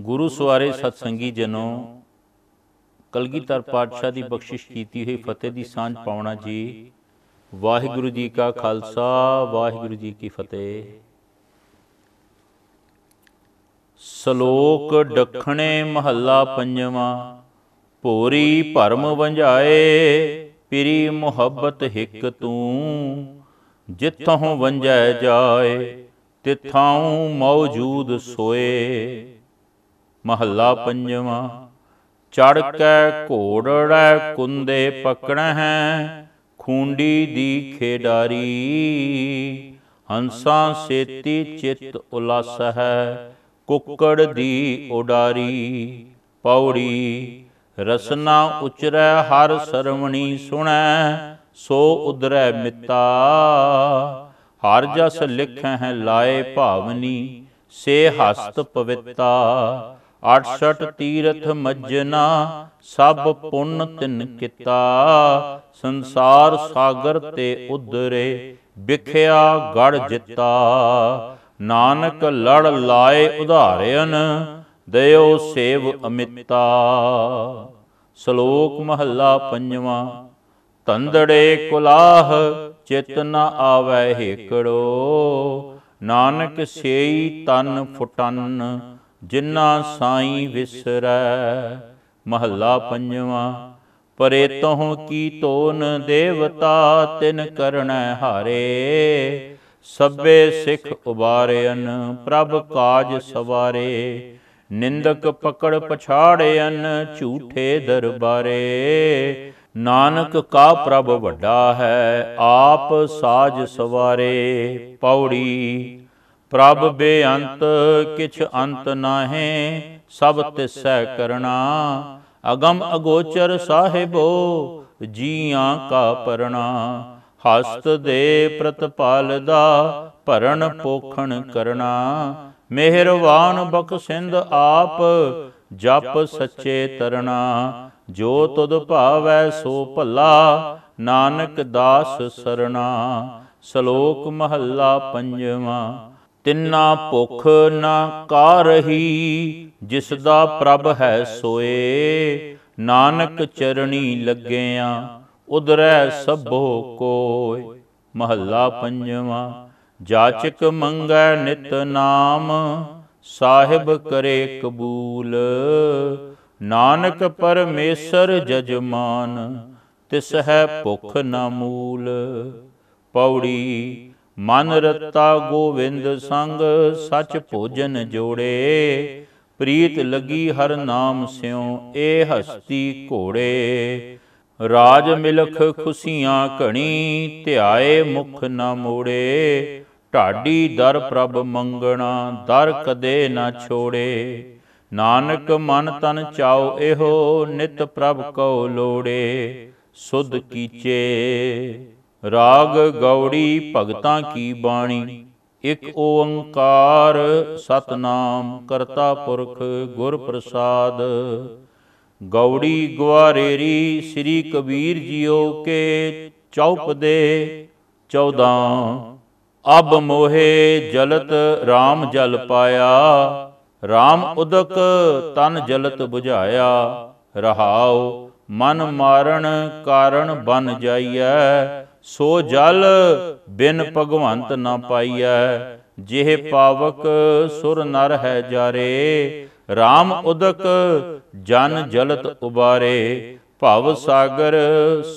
ਗੁਰੂ ਸਵਾਰੇ ਸਤਸੰਗੀ ਜਨੋ ਕਲਗੀਧਰ ਪਾਤਸ਼ਾਹ ਦੀ ਬਖਸ਼ਿਸ਼ ਕੀਤੀ ਹੋਈ ਫਤਿਹ ਦੀ ਸਾਂਝ ਪਾਉਣਾ ਜੀ ਵਾਹਿਗੁਰੂ ਜੀ ਕਾ ਖਾਲਸਾ ਵਾਹਿਗੁਰੂ ਜੀ ਕੀ ਫਤਿਹ ਸ਼ਲੋਕ ਡਖਣੇ ਮਹੱਲਾ ਪੰਜਵਾਂ ਭੋਰੀ ਭਰਮ ਵੰਝਾਏ ਪਰੀ ਮੁਹੱਬਤ ਹਿੱਕ ਤੂੰ ਜਿੱਥੋਂ ਵੰਝੈ ਜਾਏ ਤਿਥਾਉ ਮੌਜੂਦ ਸੋਏ ਮਹੱਲਾ ਪੰਜਵਾਂ ਚੜ ਕੇ ਘੋੜੜੈ ਕੁੰਦੇ ਪਕੜੈ ਹੈ ਖੁੰਡੀ ਦੀ ਖੇਡਾਰੀ ਹੰਸਾਂ ਸੇਤੀ ਚਿੱਤ ਉਲਾਸ ਹੈ ਕੁੱਕੜ ਦੀ ਉਡਾਰੀ ਪੌੜੀ ਰਸਨਾ ਉਚਰੈ ਹਰ ਸਰਵਣੀ ਸੁਣੈ ਸੋ ਉਦਰੈ ਮਿੱਤਾ ਹਰ ਜਸ ਲਿਖੈ ਹੈ ਲਾਏ ਭਾਵਨੀ ਸੇ ਹਸਤ ਪਵਿੱਤਾ 68 ਤੀਰਥ ਮੱਜਨਾ ਸਭ ਪੁੰਨ ਤਿਨ ਕੀਤਾ ਸੰਸਾਰ ਸਾਗਰ ਤੇ ਉਧਰੇ ਵਿਖਿਆ ਗੜ ਜਿੱਤਾ ਨਾਨਕ ਲੜ ਲਾਏ ਉਧਾਰਿਆਨ ਦਇਓ ਸੇਵ ਅਮਿਤਾ ਸ਼ਲੋਕ ਮਹੱਲਾ ਪੰਜਵਾਂ ਤੰਦੜੇ ਕੁਲਾਹ ਚਿਤ ਨ ਆਵੈ ਏਕੜੋ ਨਾਨਕ ਸੇਈ ਤਨ ਫੁਟੰਨ ਜਿਨ੍ਹਾਂ ਸਾਈ ਵਿਸਰੈ ਮਹੱਲਾ ਪੰਜਵਾਂ ਪਰੇ ਤਹੁ ਕੀ ਤੋਨ ਦੇਵਤਾ ਤਿਨ ਕਰਣੈ ਹਾਰੇ ਸਭੇ ਸਿਖ ਉਬਾਰੇਨ ਪ੍ਰਭ ਕਾਜ ਸਵਾਰੇ ਨਿੰਦਕ ਪਕੜ ਪਛਾੜਿਅਨ ਝੂਠੇ ਦਰਬਾਰੇ ਨਾਨਕ ਕਾ ਪ੍ਰਭ ਵੱਡਾ ਹੈ ਆਪ ਸਾਜ ਸਵਾਰੇ ਪੌੜੀ ਪ੍ਰਭ ਬੇਅੰਤ ਕਿਛ ਅੰਤ ਨਾਹੀਂ ਸਭ ਤਿਸੈ ਕਰਣਾ ਅਗਮ ਅਗੋਚਰ ਸਾਹਿਬੋ ਜੀਆਂ ਕਾ ਪਰਣਾ ਹਸਤ ਦੇ ਪ੍ਰਤਪਾਲ ਦਾ ਭਰਨ ਪੋਖਣ ਕਰਨਾ ਮਿਹਰਵਾਨ ਬਖਸ਼ਿੰਦ ਆਪ ਜਪ ਸੱਚੇ ਤਰਣਾ ਜੋ ਤੁਧ ਭਾਵੈ ਸੋ ਭੱਲਾ ਨਾਨਕ ਦਾਸ ਸਰਣਾ ਸ਼ਲੋਕ ਮਹੱਲਾ ਪੰਜਵਾਂ ਤਿੰਨਾ ਭੁਖ ਨਾ ਕਾਰਹੀ ਜਿਸ ਦਾ ਪ੍ਰਭ ਹੈ ਸੋਏ ਨਾਨਕ ਚਰਣੀ ਲੱਗਿਆ ਉਦਰੈ ਸਭੋ ਕੋਇ ਮਹੱਲਾ ਪੰਜਵਾਂ ਜਾਚਕ ਮੰਗੈ ਨਿਤ ਨਾਮ ਸਾਹਿਬ ਕਰੇ ਕਬੂਲ ਨਾਨਕ ਪਰਮੇਸ਼ਰ ਜਜਮਾਨ ਤਿਸ ਹੈ ਭੁਖ ਨਾ ਮੂਲ ਪੌੜੀ ਮਨ ਰਤਾ ਗੋਵਿੰਦ ਸੰਗ ਸਚ ਭੋਜਨ ਜੋੜੇ ਪ੍ਰੀਤ ਲੱਗੀ ਹਰ ਨਾਮ ਸਿਉ ਏ ਹਸਤੀ ਘੋੜੇ ਰਾਜ ਮਿਲਖ ਖੁਸ਼ੀਆਂ ਘਣੀ ਧਿਆਏ ਮੁਖ ਨਾ ਮੋੜੇ ਢਾਡੀ ਦਰ ਪ੍ਰਭ ਮੰਗਣਾ ਦਰ ਕਦੇ ਨਾ ਛੋੜੇ ਨਾਨਕ ਮਨ ਤਨ ਚਾਉ ਇਹੋ ਨਿਤ ਪ੍ਰਭ ਕਉ ਲੋੜੇ ਸੁਧ ਕੀਚੇ ਰਾਗ ਗੌੜੀ ਭਗਤਾਂ ਕੀ ਬਾਣੀ ਇਕ ਓੰਕਾਰ ਸਤਨਾਮ ਕਰਤਾ ਪੁਰਖ ਗੁਰ ਪ੍ਰਸਾਦ ਗੌੜੀ ਗਵਾਰੇਰੀ ਸ੍ਰੀ ਕਬੀਰ ਜੀਓ ਕੇ ਚੌਪ ਦੇ 14 ਅਬ ਮੋਹੇ ਜਲਤ RAM ਜਲ ਪਾਇਆ RAM ਉਦਕ ਤਨ ਜਲਤ 부ਝਾਇਆ ਰਹਾਉ ਮਨ ਮਾਰਨ ਕਾਰਨ ਬਨ ਜਾਈਐ ਸੋ ਜਲ ਬਿਨ ਭਗਵੰਤ ਨਾ ਪਾਈਐ ਜਿਹੇ ਪਾਵਕ ਸੁਰ ਨਰ ਹੈ ਜਾਰੇ RAM ਉਦਕ ਜਨ ਜਲਤ ਉਬਾਰੇ ਭਵ ਸਾਗਰ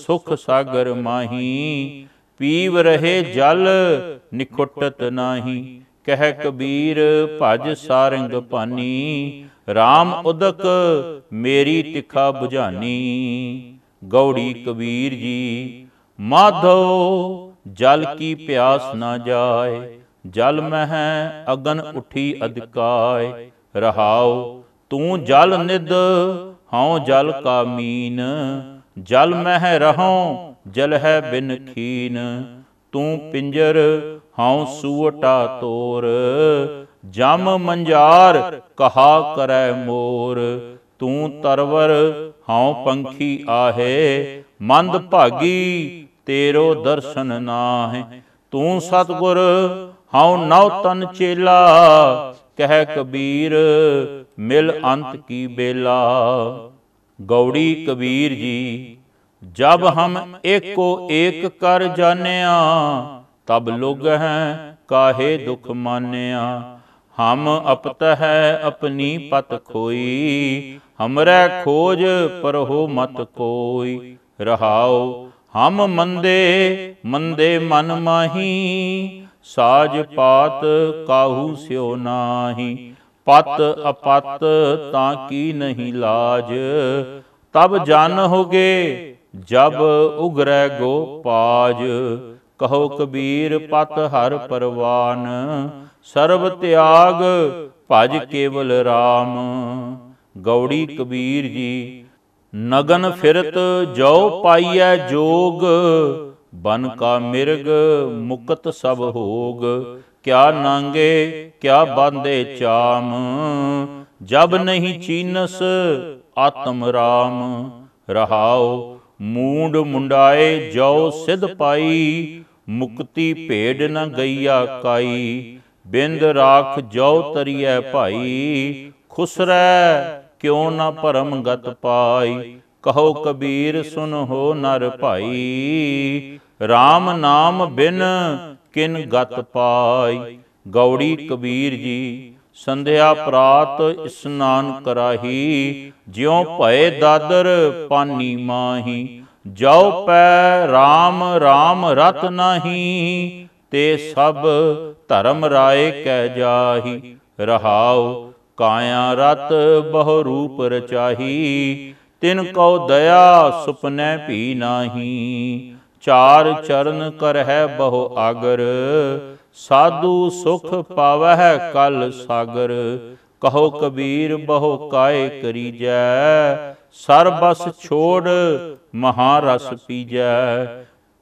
ਸੁਖ ਸਾਗਰ ਮਾਹੀ ਪੀਵ ਰਹੇ ਜਲ ਨਿਕਟਤ ਨਾਹੀ ਕਹਿ ਕਬੀਰ ਭਜ ਸਾਰੰਗ ਪਾਨੀ RAM ਉਦਕ ਮੇਰੀ ਤਿਖਾ 부ਝਾਨੀ ਗੌੜੀ ਕਬੀਰ ਜੀ ਮਾਧੋ ਜਲ ਕੀ ਪਿਆਸ ਨਾ ਜਾਏ ਜਲ ਮਹਿ ਅਗਨ ਉਠੀ ਅਧਿਕਾਏ ਰਹਾਉ ਤੂੰ ਜਲ ਨਿਦ ਹਉ ਜਲ ਕਾ ਮੀਨ ਜਲ ਮਹਿ ਰਹਉ ਜਲ ਹੈ ਬਿਨ ਖੀਨ ਤੂੰ ਪਿੰਜਰ ਹਉ ਸੂਟਾ ਤੋਰ ਜਮ ਮੰਜਾਰ ਕਹਾ ਕਰੈ ਮੋਰ ਤੂੰ ਤਰਵਰ ਹਉ ਪੰਖੀ ਆਹੇ ਮੰਦ ਭਾਗੀ ਤੇਰੋ ਦਰਸ਼ਨ ਨਾਹਿ ਤੂੰ ਸਤਗੁਰ ਹਉ ਨਉ ਤਨ ਚੇਲਾ ਕਹਿ ਕਬੀਰ ਮਿਲ ਅੰਤ ਕੀ ਬੇਲਾ ਗੌੜੀ ਕਬੀਰ ਜੀ ਜਬ ਹਮ ਏਕੋ ਏਕ ਕਰ ਜਾਣਿਆ ਤਬ ਲੁਗ ਹੈ ਕਾਹੇ ਦੁਖ ਮਾਨਿਆ ਹਮ ਅਪਤ ਹੈ ਆਪਣੀ ਪਤ ਖੋਈ ਹਮਰੇ ਖੋਜ ਪਰਹੋ ਮਤ ਕੋਈ ਰਹਾਓ ਹਮ ਮੰਦੇ ਮੰਦੇ ਮਨ ਮਾਹੀ ਸਾਜ ਪਾਤ ਕਾਹੂ ਸਿਓ ਨਾਹੀ ਪਤ ਅਪਤ ਤਾਂ ਕੀ ਨਹੀਂ ਲਾਜ ਤਬ ਜਨ ਹੋਗੇ ਜਬ ਉਗਰੈ ਗੋ ਪਾਜ ਕਹੋ ਕਬੀਰ ਪਤ ਹਰ ਪਰਵਾਨ ਸਰਬ ਤਿਆਗ ਭਜ ਕੇਵਲ RAM ਗੌੜੀ ਕਬੀਰ ਜੀ ਨਗਨ ਫਿਰਤ ਜੋ ਪਾਈਐ ਜੋਗ ਬਨ ਕਾ ਮਿਰਗ ਮੁਕਤ ਸਭ ਹੋਗ ਕਿਆ ਨਾਂਗੇ ਕਿਆ ਬੰਦੇ ਚਾਮ ਜਬ ਨਹੀਂ ਚੀਨਸ ਆਤਮ ਰਾਮ ਰਹਾਓ ਮੂੰਡ ਮੁੰਡਾਏ ਜੋ ਸਿਧ ਪਾਈ ਮੁਕਤੀ ਭੇਡ ਨ ਗਈਆ ਕਾਈ ਬਿੰਦ ਰਾਖ ਜੋ ਤਰੀਐ ਭਾਈ ਖੁਸਰੈ ਕਿਉ ਨ ਭਰਮ ਗਤ ਪਾਈ ਕਹੋ ਕਬੀਰ ਸੁਨ ਹੋ ਨਰ ਭਾਈ RAM ਨਾਮ ਬਿਨ ਕਿਨ ਗਤ ਪਾਈ ਗੌੜੀ ਕਬੀਰ ਜੀ ਸੰਧਿਆ ਪ੍ਰਾਤ ਇਸਨਾਨ ਕਰਾਹੀ ਜਿਉ ਭਏ ਦਾਦਰ ਪਾਨੀ ਮਾਹੀ ਜਾਉ ਪੈ RAM RAM ਰਤ ਨਾਹੀ ਤੇ ਸਭ ਧਰਮ ਰਾਏ ਕਹਿ ਜਾਹੀ ਰਹਾਉ ਕਾਇਆ ਰਤ ਬਹੁ ਰੂਪ ਰਚਾਹੀ ਤਿਨ ਕਉ ਦਇਆ ਸੁਪਨੇ ਭੀ ਨਾਹੀ ਚਾਰ ਚਰਨ ਕਰਹਿ ਬਹੁ ਆਗਰ ਸਾਧੂ ਸੁਖ ਪਾਵਹਿ ਕਲ ਸਾਗਰ ਕਹੋ ਕਬੀਰ ਬਹੁ ਕਾਏ ਕਰੀਜੈ ਸਰਬਸ ਛੋੜ ਮਹਾ ਰਸ ਪੀਜੈ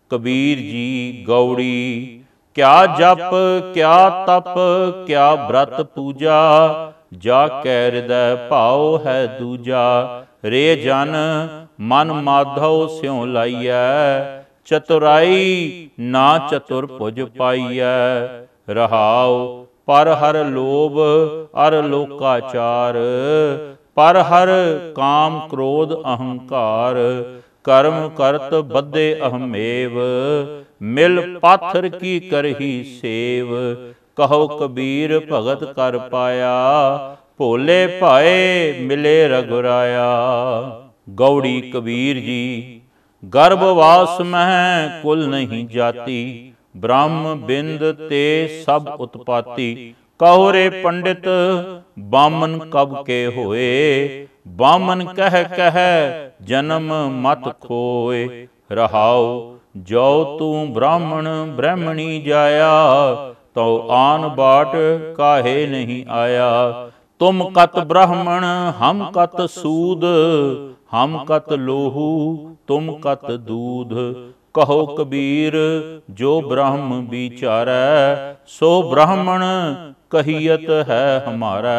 ਕਬੀਰ ਜੀ ਗੌੜੀ ਕਿਆ ਜਪ ਕਿਆ ਤਪ ਕਿਆ ਬ੍ਰਤ ਪੂਜਾ ਜਾ ਕੈ ਹਿਰਦੈ ਭਾਉ ਹੈ ਦੂਜਾ ਰੇ ਜਨ ਮਨ ਮਾਧਵ ਸਿਉ ਲਾਈਐ ਚਤੁਰਾਈ ਨਾ ਚਤੁਰ ਪੁਜ ਪਾਈਐ ਰਹਾਉ ਪਰ ਹਰ ਲੋਭ ਅਰ ਲੋਕਾਚਾਰ ਪਰ ਹਰ ਕਾਮ ਕ੍ਰੋਧ ਅਹੰਕਾਰ ਕਰਮ ਕਰਤ ਬੱਧੇ ਅਹਮੇਵ ਮਿਲ ਪਾਥਰ ਕੀ ਕਰਹੀ ਸੇਵ ਕਹੋ ਕਬੀਰ ਭਗਤ ਕਰ ਪਾਇਆ ਭੋਲੇ ਭਾਏ ਮਿਲੇ ਰਗੁਰਾਇਆ ਗੌੜੀ ਕਬੀਰ ਜੀ ਗਰਭਵਾਸ ਮਹਿ ਕੁਲ ਨਹੀਂ ਜਾਤੀ ਬ੍ਰਹਮ ਬਿੰਦ ਤੇ ਸਭ ਉਤਪਾਤੀ ਕਹੋ ਰੇ ਪੰਡਿਤ ਬਾਮਨ ਕਬ ਕੇ ਹੋਏ ਬਾਮਨ ਕਹਿ ਕਹਿ ਜਨਮ ਮਤ ਖੋਏ ਰਹਾਉ ਜੋ ਤੂੰ ਬ੍ਰਾਹਮਣ ਬ੍ਰਹਮਣੀ ਜਾਇਆ ਤਉ ਆਨ ਬਾਟ ਕਾਹੇ ਨਹੀਂ ਆਇਆ ਤੁਮ ਕਤ ਬ੍ਰਾਹਮਣ ਹਮ ਕਤ ਸੂਦ ਹਮ ਕਤ ਲੋਹੂ ਤੁਮ ਕਤ ਦੂਧ ਕਹੋ ਕਬੀਰ ਜੋ ਬ੍ਰਹਮ ਵਿਚਾਰੈ ਸੋ ਬ੍ਰਾਹਮਣ ਕਹੀਅਤ ਹੈ ਹਮਾਰਾ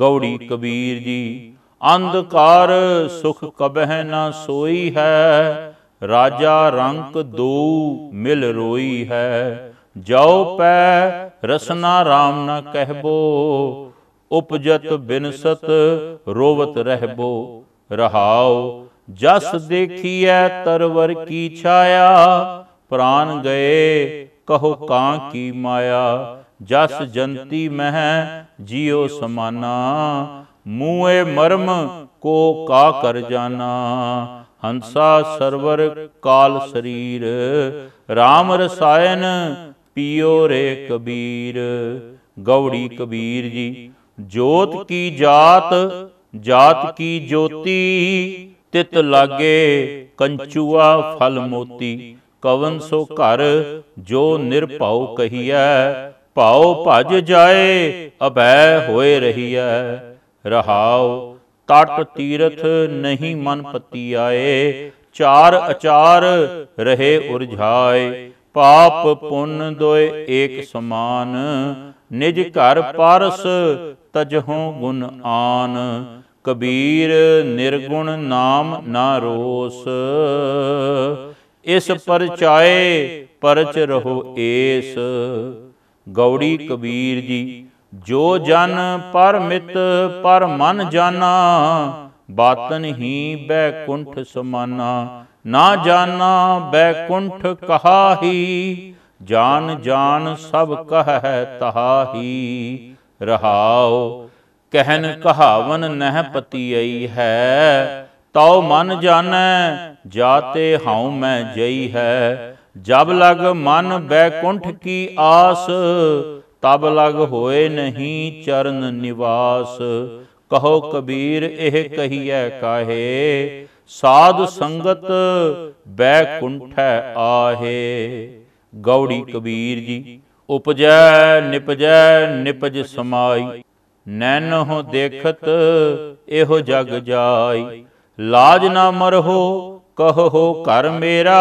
ਗੌੜੀ ਕਬੀਰ ਜੀ ਅੰਧਕਾਰ ਸੁਖ ਕਬਹਿ ਨਾ ਸੋਈ ਹੈ ਰਾਜਾ ਰੰਕ ਦੋ ਮਿਲ ਰੋਈ ਹੈ ਜਉ ਪੈ ਰਸਨਾ RAM ਨ ਕਹਿਬੋ ਉਪਜਤ ਬਿਨਸਤ ਰੋਵਤ ਰਹਿਬੋ ਰਹਾਉ ਜਸ ਦੇਖੀਐ ਤਰਵਰ ਕੀ ਛਾਇਆ ਪ੍ਰਾਨ ਗਏ ਕਹੋ ਕਾਂ ਕੀ ਮਾਇਆ ਜਸ ਜੰਤੀ ਮਹਿ ਜਿਉ ਸਮਾਨਾ ਮੂਏ ਮਰਮ ਕੋ ਕਾ ਕਰ ਜਾਣਾ ਹੰਸਾ ਸਰਵਰ ਕਾਲ ਸਰੀਰ RAM ਰਸਾਇਨ ਪੀਓ ਰੇ ਕਬੀਰ ਗੌੜੀ ਕਬੀਰ ਜੀ ਜੋਤ ਕੀ ਜਾਤ ਜਾਤ ਕੀ ਜੋਤੀ ਤਿਤ ਲਾਗੇ ਕੰਚੂਆ ਫਲ ਮੋਤੀ ਕਵਨ ਸੋ ਘਰ ਜੋ ਨਿਰਭਉ ਕਹੀਐ ਭਾਉ ਭਜ ਜਾਏ ਅਭੈ ਹੋਏ ਰਹੀਐ ਰਹਾਉ ਤਟ ਤੀਰਥ ਨਹੀਂ ਮਨ ਪਤੀ ਆਏ ਚਾਰ ਅਚਾਰ ਰਹੇ ਉਰਝਾਏ ਪਾਪ ਪੁੰਨ ਦੋਇ ਏਕ ਸਮਾਨ ਨਿਜ ਘਰ ਪਰਸ ਤਜਹੁ ਗੁਣ ਆਨ ਕਬੀਰ ਨਿਰਗੁਣ ਨਾਮ ਨਾ ਰੋਸ ਇਸ ਪਰਚਾਏ ਪਰਚ ਰਹੋ ਏਸ ਗੌੜੀ ਕਬੀਰ ਜੀ ਜੋ ਜਨ ਪਰਮਿਤ ਪਰ ਮਨ ਬਾਤਨ ਹੀ ਬੈਕੁੰਠ ਸਮਾਨਾ ਨਾ ਜਾਣਾ ਬੈਕੁੰਠ ਕਹਾਹੀ ਜਾਨ ਜਾਨ ਸਭ ਕਹੈ ਤਹਾਹੀ ਰਹਾਉ ਕਹਿਨ ਕਹਾਵਨ ਨਹਿ ਪਤੀਈ ਹੈ ਤਉ ਮਨ ਜਾਣੈ ਜਾਤੇ ਹਉ ਮੈਂ ਜਈ ਹੈ ਜਬ ਲਗ ਮਨ ਬੈਕੁੰਠ ਕੀ ਆਸ ਤਬ ਲਗ ਹੋਏ ਨਹੀਂ ਚਰਨ ਨਿਵਾਸ ਕਹੋ ਕਬੀਰ ਇਹ ਕਹੀਐ ਕਾਹੇ ਸਾਧ ਸੰਗਤ ਬੈਕੁੰਠੈ ਆਹੇ ਗੌੜੀ ਕਬੀਰ ਜੀ ਉਪਜੈ ਨਿਪਜੈ ਨਿਪਜ ਸਮਾਈ ਨੈਨਹੁ ਦੇਖਤ ਇਹੋ ਜਗ ਜਾਈ ਲਾਜ ਨਾ ਮਰਹੋ ਕਹੋ ਘਰ ਮੇਰਾ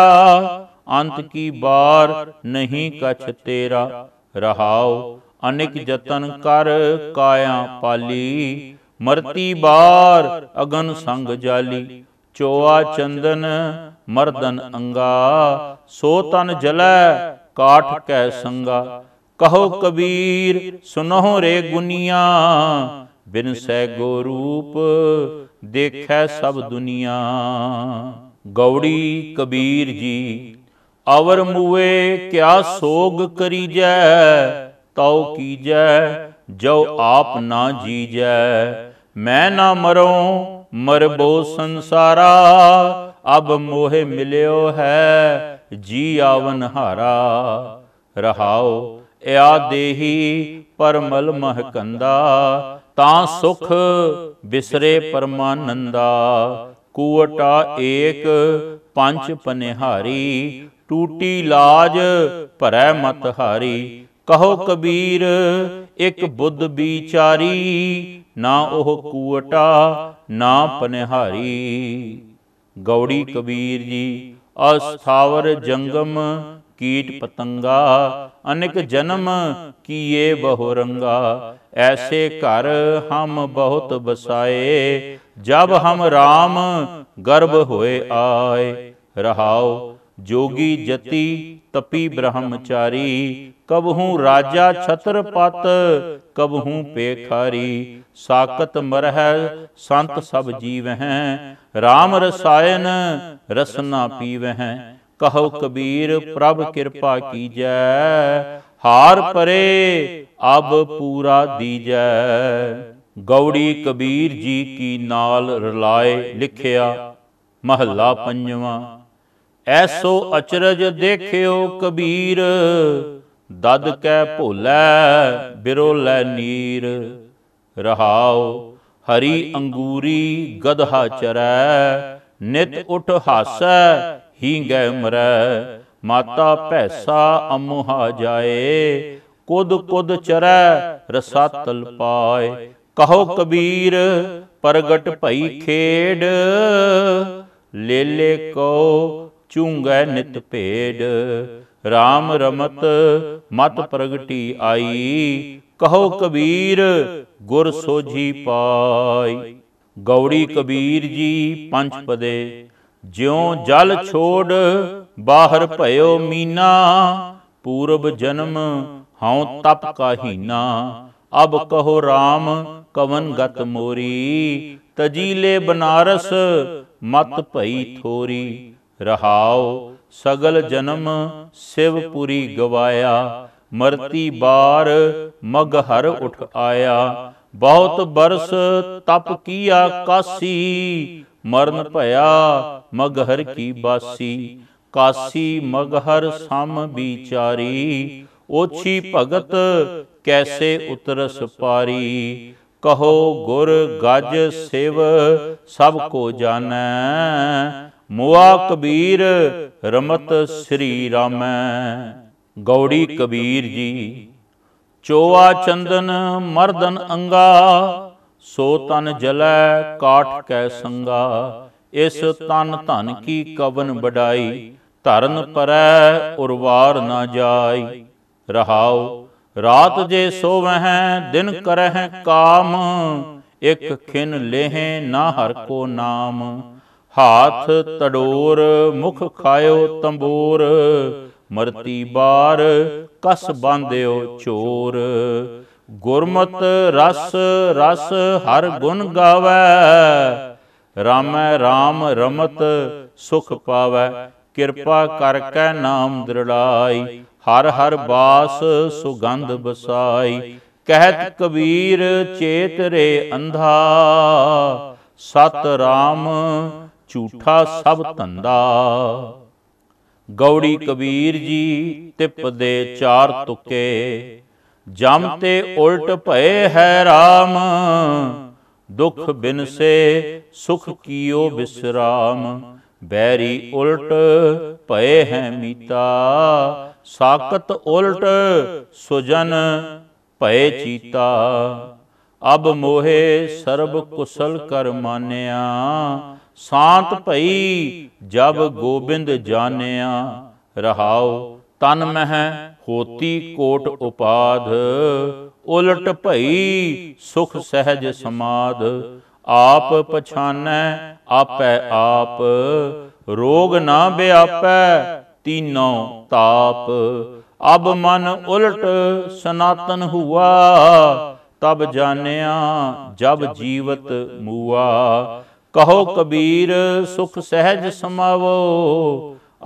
ਅੰਤ ਕੀ ਬਾਰ ਨਹੀਂ ਕਛ ਤੇਰਾ ਰਹਾਉ ਅਨੇਕ ਯਤਨ ਕਰ ਕਾਇਆ ਪਾਲੀ ਮਰਤੀ ਬਾਰ ਅਗਨ ਸੰਗ ਜਾਲੀ ਚੋਆ ਚੰਦਨ ਮਰਦਨ ਅੰਗਾ ਸੋ ਤਨ ਜਲੈ ਕਾਠ ਕੈ ਸੰਗਾ ਕਹੋ ਕਬੀਰ ਸੁਨਹੁ ਰੇ ਗੁਨੀਆਂ ਬਿਨ ਸੈ ਗੋ ਰੂਪ ਦੇਖੈ ਸਭ ਦੁਨੀਆ ਗੌੜੀ ਕਬੀਰ ਜੀ ਅਵਰ ਮੂਏ ਕਿਆ ਸੋਗ ਕਰੀਜੈ ਤਉ ਕੀਜੈ ਜੋ ਆਪ ਨਾ ਜੀਜੈ ਮੈਂ ਨਾ ਮਰਉ ਮਰਬੋ ਸੰਸਾਰਾ ਅਬ ਮੋਹਿ ਮਿਲਿਓ ਹੈ ਜੀ ਆਵਨ ਹਾਰਾ ਰਹਾਓ ਇਆ ਦੇਹੀ ਪਰਮਲ ਮਹ ਕੰਦਾ ਤਾਂ ਸੁਖ ਬਿਸਰੇ ਪਰਮਾਨੰਦਾ ਕੂਟਾ ਏਕ ਪੰਜ ਪਨਿਹਾਰੀ ਟੂਟੀ ਲਾਜ ਭਰੈ ਮਤ ਹਾਰੀ ਕਹੋ ਕਬੀਰ ਇੱਕ ਬੁੱਧ ਵਿਚਾਰੀ ਨਾ ਉਹ ਕੂਟਾ ਨਾ ਪਨਿਹਾਰੀ ਗੌੜੀ ਕਬੀਰ ਜੀ ਅਸਥਾਵਰ ਜੰਗਮ ਕੀਟ ਪਤੰਗਾ ਅਨੇਕ ਜਨਮ ਕੀਏ ਬਹੁਰੰਗਾ ਐਸੇ ਘਰ ਹਮ ਬਹੁਤ ਬਸਾਏ ਜਬ ਹਮ RAM ਗਰਭ ਹੋਏ ਆਏ ਰਹਾਉ ਜੋਗੀ ਜਤੀ ਤਪੀ ਬ੍ਰਹਮਚਾਰੀ ਕਬਹੂ ਰਾਜਾ ਛਤਰਪਤ ਕਬਹੂ ਪੇਖਾਰੀ ਸਾਕਤ ਮਰਹਿ ਸੰਤ ਸਭ ਜੀਵ ਹੈ RAM ਰਸਾਇਨ ਰਸਨਾ ਪੀਵ ਹੈ ਕਹੋ ਕਬੀਰ ਪ੍ਰਭ ਕਿਰਪਾ ਕੀਜੈ ਹਾਰ ਪਰੇ ਅਬ ਪੂਰਾ ਦੀਜੈ ਗੌੜੀ ਕਬੀਰ ਜੀ ਕੀ ਨਾਲ ਰਲਾਏ ਲਿਖਿਆ ਮਹੱਲਾ ਪੰਜਵਾਂ ਐਸੋ ਅਚਰਜ ਦੇਖਿਓ ਕਬੀਰ ਦਦ ਕੈ ਭੋਲੇ ਬਿਰੋਲੇ ਨੀਰ ਰਹਾਉ ਹਰੀ ਅੰਗੂਰੀ ਗਧਾ ਚਰੈ ਨਿਤ ਉਠ ਹਾਸੈ ਹੀਂਗੈ ਮਰੈ ਮਾਤਾ ਭੈਸਾ ਅਮੁਹਾ ਜਾਏ ਕੁਦ ਕੁਦ ਚਰੈ ਰਸਾਤਲ ਪਾਏ ਕਹੋ ਕਬੀਰ ਪ੍ਰਗਟ ਭਈ ਖੇਡ ਲੇਲੇ ਕੋ ਚੁੰਗੈ ਨਿਤ ਭੇਡ RAM ਰਮਤ ਮਤ ਪ੍ਰਗਟੀ ਆਈ ਕਹੋ ਕਬੀਰ ਗੁਰ ਸੋਝੀ ਪਾਈ ਗੌੜੀ ਕਬੀਰ ਜੀ ਪੰਜ ਪਦੇ ਜਿਉ ਜਲ ਛੋੜ ਬਾਹਰ ਭਇਓ ਮੀਨਾ ਪੂਰਬ ਜਨਮ ਹਉ ਤਪ ਕਾਹੀਨਾ ਅਬ ਕਹੋ RAM ਕਵਨ ਗਤ ਮੋਰੀ ਤਜੀਲੇ ਬਨਾਰਸ ਮਤ ਭਈ ਥੋਰੀ ਰਹਾਓ ਸਗਲ ਜਨਮ ਸਿਵਪੁਰੀ ਗਵਾਇਆ ਮਰਤੀ ਬਾਰ ਮਗ ਹਰ ਉਠ ਆਇਆ ਬਹੁਤ ਬਰਸ ਤਪ ਕੀਆ ਕਾਸੀ ਮਰਨ ਭਇਆ ਮਗਹਰ ਕੀ ਬਾਸੀ ਕਾਸੀ ਮਗਹਰ ਸਮ ਵਿਚਾਰੀ ਓਛੀ ਭਗਤ ਕੈਸੇ ਉਤਰਸ ਪਾਰੀ ਕਹੋ ਗੁਰ ਗਜ ਸਿਵ ਸਭ ਕੋ ਜਾਣੈ ਮੁਆ ਕਬੀਰ ਰਮਤ ਸ੍ਰੀ ਰਾਮੈ ਗੌੜੀ ਕਬੀਰ ਜੀ ਚੋਆ ਚੰਦਨ ਮਰਦਨ ਅੰਗਾ ਸੋ ਤਨ ਜਲੈ ਕਾਠ ਕੈ ਸੰਗਾ ਇਸ ਤਨ ਧਨ ਕੀ ਕਵਨ ਬਡਾਈ ਧਰਨ ਪਰੈ ਉਰਵਾਰ ਨਾ ਜਾਈ ਰਹਾਉ ਰਾਤ ਜੇ ਸੋਵਹਿ ਦਿਨ ਕਰਹਿ ਕਾਮ ਇਕ ਖਿਨ ਲੇਹੇ ਨਾ ਹਰ ਕੋ ਨਾਮ ਹਾਥ ਤੜੋਰ ਮੁਖ ਖਾਇਓ ਤੰਬੂਰ ਮਰਤੀ ਬਾਰ ਕਸ ਬੰਦਿਓ ਚੋਰ ਗੁਰਮਤ ਰਸ ਰਸ ਹਰ ਗੁਣ ਗਾਵੇ ਰਾਮੈ ਰਾਮ ਰਮਤ ਸੁਖ ਪਾਵੇ ਕਿਰਪਾ ਕਰ ਕੈ ਨਾਮ ਦਰੜਾਈ ਹਰ ਹਰ ਬਾਸ ਸੁਗੰਧ ਬਸਾਈ ਕਹਿਤ ਕਬੀਰ ਚੇਤ ਰੇ ਅੰਧਾ ਸਤ ਰਾਮ ਝੂਠਾ ਸਭ ਧੰਦਾ ਗੌੜੀ ਕਬੀਰ ਜੀ ਤਿਪ ਦੇ ਚਾਰ ਤੁਕੇ ਜਮ ਤੇ ਉਲਟ ਭਏ ਹੈ RAM ਦੁਖ ਬਿਨ ਸੇ ਸੁਖ ਕੀਓ ਬਿਸਰਾਮ ਬੈਰੀ ਉਲਟ ਭਏ ਹੈ ਮੀਤਾ ਸਾਕਤ ਉਲਟ ਸੁਜਨ ਭਏ ਚੀਤਾ ਅਬ ਮੋਹੇ ਸਰਬ ਕੁਸਲ ਕਰ ਮਾਨਿਆ ਸ਼ਾਂਤ ਭਈ ਜਬ ਗੋਬਿੰਦ ਜਾਣਿਆ ਰਹਾਉ ਤਨ ਮਹਿ ਹੋਤੀ ਕੋਟ ਉਪਾਧ ਉਲਟ ਭਈ ਸੁਖ ਸਹਿਜ ਸਮਾਦ ਆਪ ਪਛਾਨੈ ਆਪੈ ਆਪ ਰੋਗ ਨਾ ਬਿਆਪੈ ਤੀਨੋਂ ਤਾਪ ਅਬ ਮਨ ਉਲਟ ਸਨਾਤਨ ਹੁਆ ਤਬ ਜਾਣਿਆ ਜਬ ਜੀਵਤ ਮੂਆ ਕਹੋ ਕਬੀਰ ਸੁਖ ਸਹਿਜ ਸਮਾਵੋ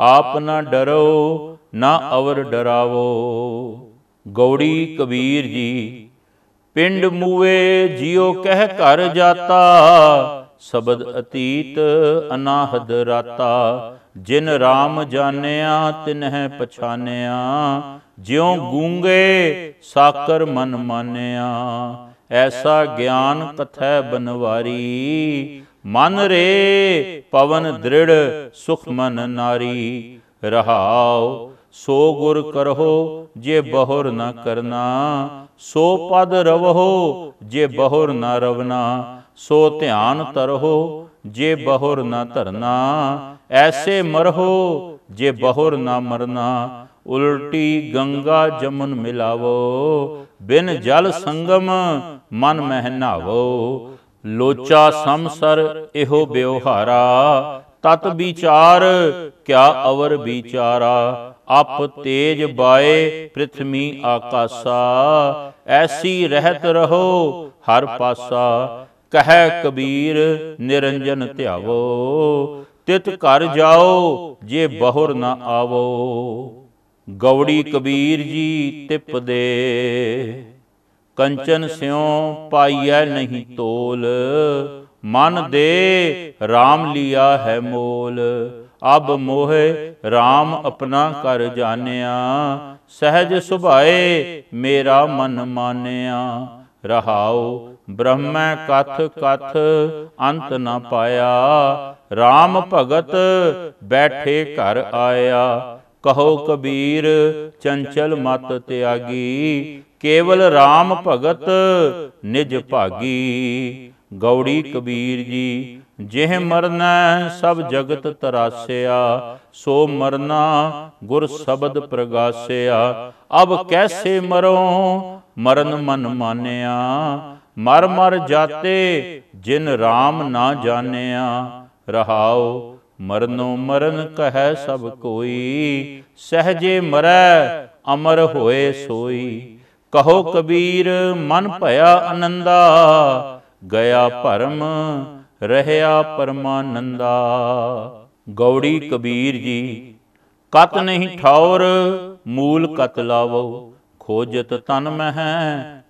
ਆਪ ਨਾ ਡਰੋ ਨਾ ਅਵਰ ਡਰਾਵੋ ਗੌੜੀ ਕਬੀਰ ਜੀ ਪਿੰਡ ਮੂਵੇ ਜਿਉ ਕਹਿ ਘਰ ਜਾਤਾ ਸ਼ਬਦ ਅਤੀਤ ਅਨਾਹਦ ਰਾਤਾ ਜਿਨ ਰਾਮ ਜਾਣਿਆ ਤਿਨਹਿ ਪਛਾਨਿਆ ਜਿਉ ਗੂੰਗੇ ਸਾਕਰ ਮਨ ਮਾਨਿਆ ਐਸਾ ਗਿਆਨ ਕਥੈ ਬਨਵਾਰੀ ਮਨ ਰੇ ਪਵਨ ਦ੍ਰਿੜ ਸੁਖ ਮਨ ਨਾਰੀ ਰਹਾਉ ਸੋ ਗੁਰ ਕਰਹੋ ਜੇ ਬਹੁਰ ਨ ਕਰਨਾ ਸੋ ਪਦ ਰਵਹੋ ਜੇ ਬਹੁਰ ਨ ਰਵਨਾ ਸੋ ਧਿਆਨ ਤਰਹੋ ਜੇ ਬਹੁਰ ਨ ਧਰਨਾ ਐਸੇ ਮਰਹੋ ਜੇ ਬਹੁਰ ਨ ਮਰਨਾ ਉਲਟੀ ਗੰਗਾ ਜਮਨ ਮਿਲਾਵੋ ਬਿਨ ਜਲ ਸੰਗਮ ਮਨ ਮਹਿ ਨਾਵੋ ਲੋਚਾ ਸੰਸਰ ਇਹੋ ਬਿਵਹਾਰਾ ਤਤ ਵਿਚਾਰ ਕਿਆ ਅਵਰ ਵਿਚਾਰਾ ਅਪ ਤੇਜ ਬਾਏ ਪ੍ਰithmi ਆਕਾਸਾ ਐਸੀ ਰਹਿਤ ਰਹੋ ਹਰ ਪਾਸਾ ਕਹੈ ਕਬੀਰ ਨਿਰੰਜਨ ਧਿਆਵੋ ਤਿਤ ਘਰ ਜਾਓ ਜੇ ਬਹੁਰ ਨਾ ਆਵੋ ਗੌੜੀ ਕਬੀਰ ਜੀ ਤਿਪ ਦੇ ਕੰਚਨ ਸਿਉ ਪਾਈਐ ਨਹੀਂ ਤੋਲ ਮਨ ਦੇ RAM ਲਿਆ ਹੈ ਮੋਲ ਅਬ ਮੋਹ RAM ਆਪਣਾ ਕਰ ਜਾਣਿਆ ਸਹਿਜ ਸੁਭਾਏ ਮੇਰਾ ਮਨ ਮਾਨਿਆ ਰਹਾਉ ਬ੍ਰਹਮੈ ਕਥ ਕਥ ਅੰਤ ਨਾ ਪਾਇਆ RAM ਭਗਤ ਬੈਠੇ ਘਰ ਆਇਆ ਕਹੋ ਕਬੀਰ ਚੰਚਲ ਮਤ ਤਿਆਗੀ ਕੇਵਲ RAM ਭਗਤ ਨਿਜ ਭਾਗੀ ਗੌੜੀ ਕਬੀਰ ਜੀ ਜਿਹ ਮਰਨਾ ਸਭ ਜਗਤ ਤਰਾਸਿਆ ਸੋ ਮਰਨਾ ਗੁਰ ਸ਼ਬਦ ਪ੍ਰਗਾਸਿਆ ਅਬ ਕੈਸੇ ਮਰੋ ਮਰਨ ਮਨ ਮਾਨਿਆ ਮਰ ਮਰ ਜਾਤੇ ਜਿਨ RAM ਨਾ ਜਾਣਿਆ ਰਹਾਓ ਮਰਨੋ ਮਰਨ ਕਹੈ ਸਭ ਕੋਈ ਸਹਜੇ ਮਰੈ ਅਮਰ ਹੋਏ ਸੋਈ ਕਹੋ ਕਬੀਰ ਮਨ ਭਇਆ ਅਨੰਦਾ ਗਿਆ ਭਰਮ ਰਹਿਆ ਪਰਮਾਨੰਦਾ ਗੌੜੀ ਕਬੀਰ ਜੀ ਕਤ ਨਹੀਂ ਠੌਰ ਮੂਲ ਕਤ ਲਾਵੋ ਖੋਜਤ ਤਨ ਮਹਿ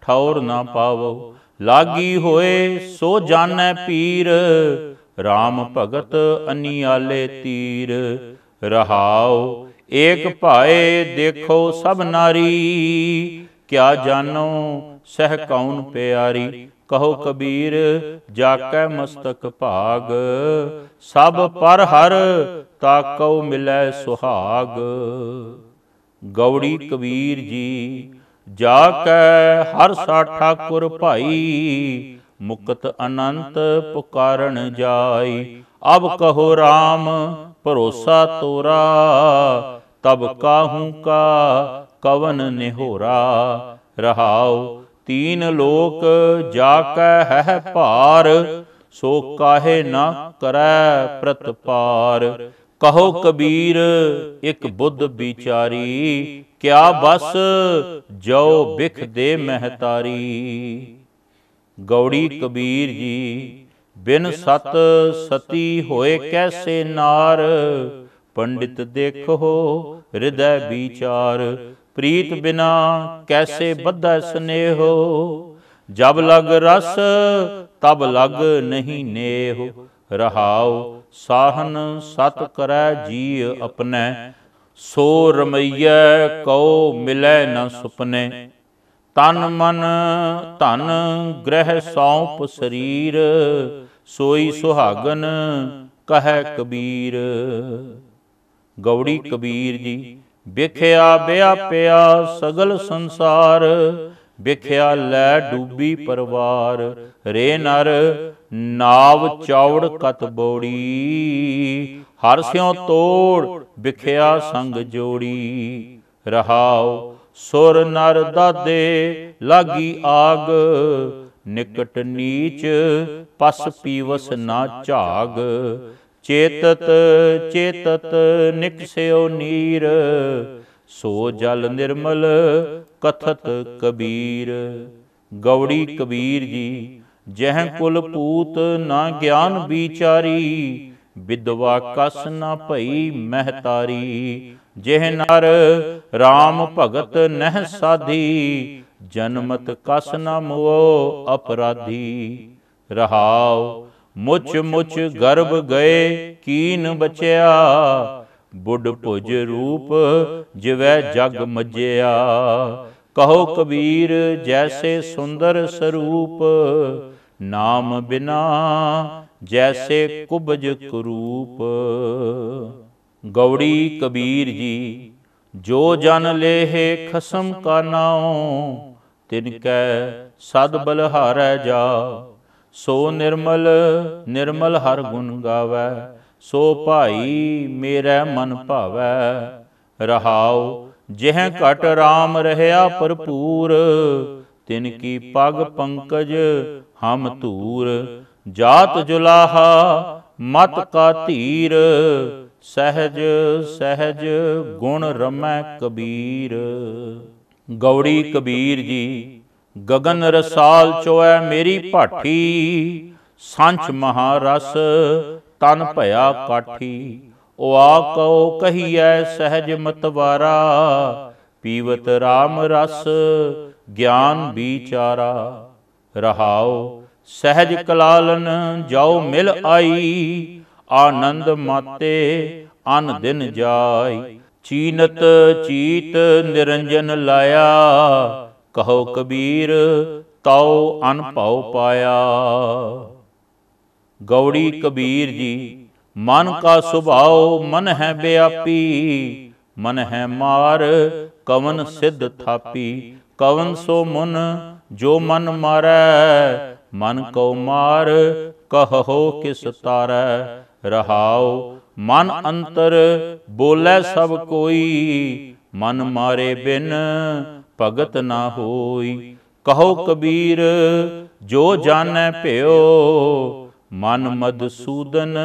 ਠੌਰ ਨਾ ਪਾਵੋ ਲਾਗੀ ਹੋਏ ਸੋ ਜਾਣੈ ਪੀਰ ਰਾਮ ਭਗਤ ਅਨਿਆਲੇ ਤੀਰ ਰਹਾਓ ਏਕ ਭਾਏ ਦੇਖੋ ਸਭ ਨਾਰੀ ਕਿਆ ਜਾਨੋ ਸਹਿ ਕੌਣ ਪਿਆਰੀ ਕਹੋ ਕਬੀਰ ਜਾ ਕੈ ਮਸਤਕ ਭਾਗ ਸਭ ਪਰ ਹਰ ਤਾਕਉ ਮਿਲੈ ਸੁਹਾਗ ਗੌੜੀ ਕਬੀਰ ਜੀ ਜਾ ਕੈ ਹਰ ਸਾ ਠਾਕੁਰ ਭਾਈ ਮੁਕਤ ਅਨੰਤ ਪੁਕਾਰਨ ਜਾਈ ਅਬ ਕਹੋ RAM ਭਰੋਸਾ ਤੋਰਾ ਤਬ ਕਾਹੂ ਕਾ ਕਵਨ ਨਿਹੋਰਾ ਰਹਾਉ ਤੀਨ ਲੋਕ ਜਾ ਕੈ ਹੈ ਭਾਰ ਸੋ ਕਾਹੇ ਨਾ ਕਰੈ ਪ੍ਰਤਪਾਰ ਕਹੋ ਕਬੀਰ ਇੱਕ ਬੁੱਧ ਵਿਚਾਰੀ ਕਿਆ ਬਸ ਜੋ ਬਿਖ ਦੇ ਮਹਤਾਰੀ ਗੌੜੀ ਕਬੀਰ ਜੀ ਬਿਨ ਸਤ ਸਤੀ ਹੋਏ ਕੈਸੇ ਨਾਰ ਪੰਡਿਤ ਦੇਖੋ ਹਿਰਦੈ ਵਿਚਾਰ ਪ੍ਰੀਤ ਬਿਨਾ ਕੈਸੇ ਬੱਧਾ ਸਨੇਹੋ ਜਬ ਲਗ ਰਸ ਤਬ ਲਗ ਨਹੀਂ ਨੇਹ ਰਹਾਉ ਸਾਹਨ ਸਤ ਕਰੈ ਜੀ ਆਪਣੈ ਸੋ ਰਮਈਐ ਕਉ ਮਿਲੈ ਨ ਸੁਪਨੇ ਤਨ ਮਨ ਧਨ ਗ੍ਰਹਿ ਸੌਪ ਸਰੀਰ ਸੋਈ ਸੁਹਾਗਨ ਕਹੈ ਕਬੀਰ ਗਉੜੀ ਕਬੀਰ ਜੀ ਵਿਖਿਆ ਵਿਆਪਿਆ ਸਗਲ ਸੰਸਾਰ ਵਿਖਿਆ ਲੈ ਡੂਬੀ ਪਰਵਾਰ ਰੇ ਨਰ ਨਾਵ ਚੌੜ ਕਤ ਬੋੜੀ ਹਰ ਸਿਓ ਤੋੜ ਵਿਖਿਆ ਸੰਗ ਜੋੜੀ ਰਹਾਓ ਸੁਰ ਨਰ ਦਾਦੇ ਲਾਗੀ ਆਗ ਨਿਕਟ ਨੀਚ ਪਸ ਪੀਵਸ ਨਾ ਝਾਗ ਚੇਤਤ ਚੇਤਤ ਨਿਕਸਿਓ ਨੀਰ ਸੋ ਜਲ ਨਿਰਮਲ ਕਥਤ ਕਬੀਰ ਗਉੜੀ ਕਬੀਰ ਜੀ ਜਹ ਕੁਲ ਪੂਤ ਨਾ ਗਿਆਨ ਵਿਚਾਰੀ ਵਿਦਵਾ ਕਸ ਨਾ ਭਈ ਮਹਤਾਰੀ ਜਿਹ ਨਰ RAM ਭਗਤ ਨਹਿ ਸਾਧੀ ਜਨਮਤ ਕਸ ਨ ਮੋ ਅਪਰਾਧੀ ਰਹਾਉ ਮੁਚ ਮੁਚ ਗਰਭ ਗਏ ਕੀਨ ਬਚਿਆ ਬੁੱਢ ਭੁਜ ਰੂਪ ਜਿਵੇਂ ਜਗ ਮਜਿਆ ਕਹੋ ਕਬੀਰ ਜੈਸੇ ਸੁੰਦਰ ਸਰੂਪ ਨਾਮ ਬਿਨਾ ਜੈਸੇ ਕੁਬਜ ਕਰੂਪ ਗੌੜੀ ਕਬੀਰ ਜੀ ਜੋ ਜਨ ਲੇਹੇ ਖਸਮ ਕਾ ਨਾਉ ਤਿਨ ਕੈ ਸਦ ਬਲਹਾਰੈ ਜਾ ਸੋ ਨਿਰਮਲ ਨਿਰਮਲ ਹਰ ਗੁਣ ਗਾਵੈ ਸੋ ਭਾਈ ਮੇਰਾ ਮਨ ਭਾਵੈ ਰਹਾਉ ਜਿਹ ਘਟ ਰਾਮ ਰਹਿਆ ਭਰਪੂਰ ਤਿਨ ਕੀ ਪਗ ਪੰਕਜ ਹਮ ਧੂਰ ਜਾਤ ਜੁਲਾਹਾ ਮਤ ਕਾ ਧੀਰ ਸਹਿਜ ਸਹਿਜ ਗੁਣ ਰਮੈ ਕਬੀਰ ਗੌੜੀ ਕਬੀਰ ਜੀ ਗगन ਰਸਾਲ ਚੋਐ ਮੇਰੀ ਭਾਠੀ ਸੰਚ ਮਹਾਰਸ ਤਨ ਭਇਆ ਕਾਠੀ ਓ ਆ ਕਉ ਕਹੀਐ ਸਹਿਜ ਮਤਵਾਰਾ ਪੀਵਤ RAM ਰਸ ਗਿਆਨ ਵਿਚਾਰਾ ਰਹਾਓ ਸਹਿਜ ਕਲਾਲਨ ਜਾਉ ਮਿਲ ਆਈ ਆਨੰਦ ਮਾਤੇ ਅਨ ਦਿਨ ਜਾਈ ਚੀਨਤ ਚੀਤ ਨਿਰੰਜਨ ਲਾਇਆ ਕਹੋ ਕਬੀਰ ਤਾਉ ਅਨ ਭਉ ਪਾਇਆ ਗੌੜੀ ਕਬੀਰ ਜੀ ਮਨ ਕਾ ਸੁਭਾਉ ਮਨ ਹੈ ਬਿਆਪੀ ਮਨ ਹੈ ਮਾਰ ਕਵਨ ਸਿੱਧ ਥਾਪੀ ਕਵਨ ਸੋ ਮਨ ਜੋ ਮਨ ਮਾਰੈ ਮਨ ਕਉ ਮਾਰ ਕਹੋ ਕਿਸ ਤਾਰੈ ਰਹਾਉ ਮਨ ਅੰਤਰ ਬੋਲੇ ਸਭ ਕੋਈ ਮਨ ਮਾਰੇ ਬਿਨ ਭਗਤ ਨਾ ਹੋਈ ਕਹੋ ਕਬੀਰ ਜੋ ਜਾਣੈ ਭਿਓ ਮਨ ਮਦਸੂਦਨ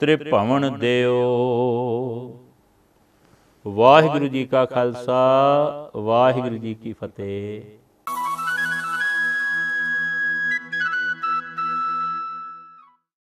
ਤ੍ਰਿਭਵਨ ਦਿਓ ਵਾਹਿਗੁਰੂ ਜੀ ਕਾ ਖਾਲਸਾ ਵਾਹਿਗੁਰੂ ਜੀ ਕੀ ਫਤਿਹ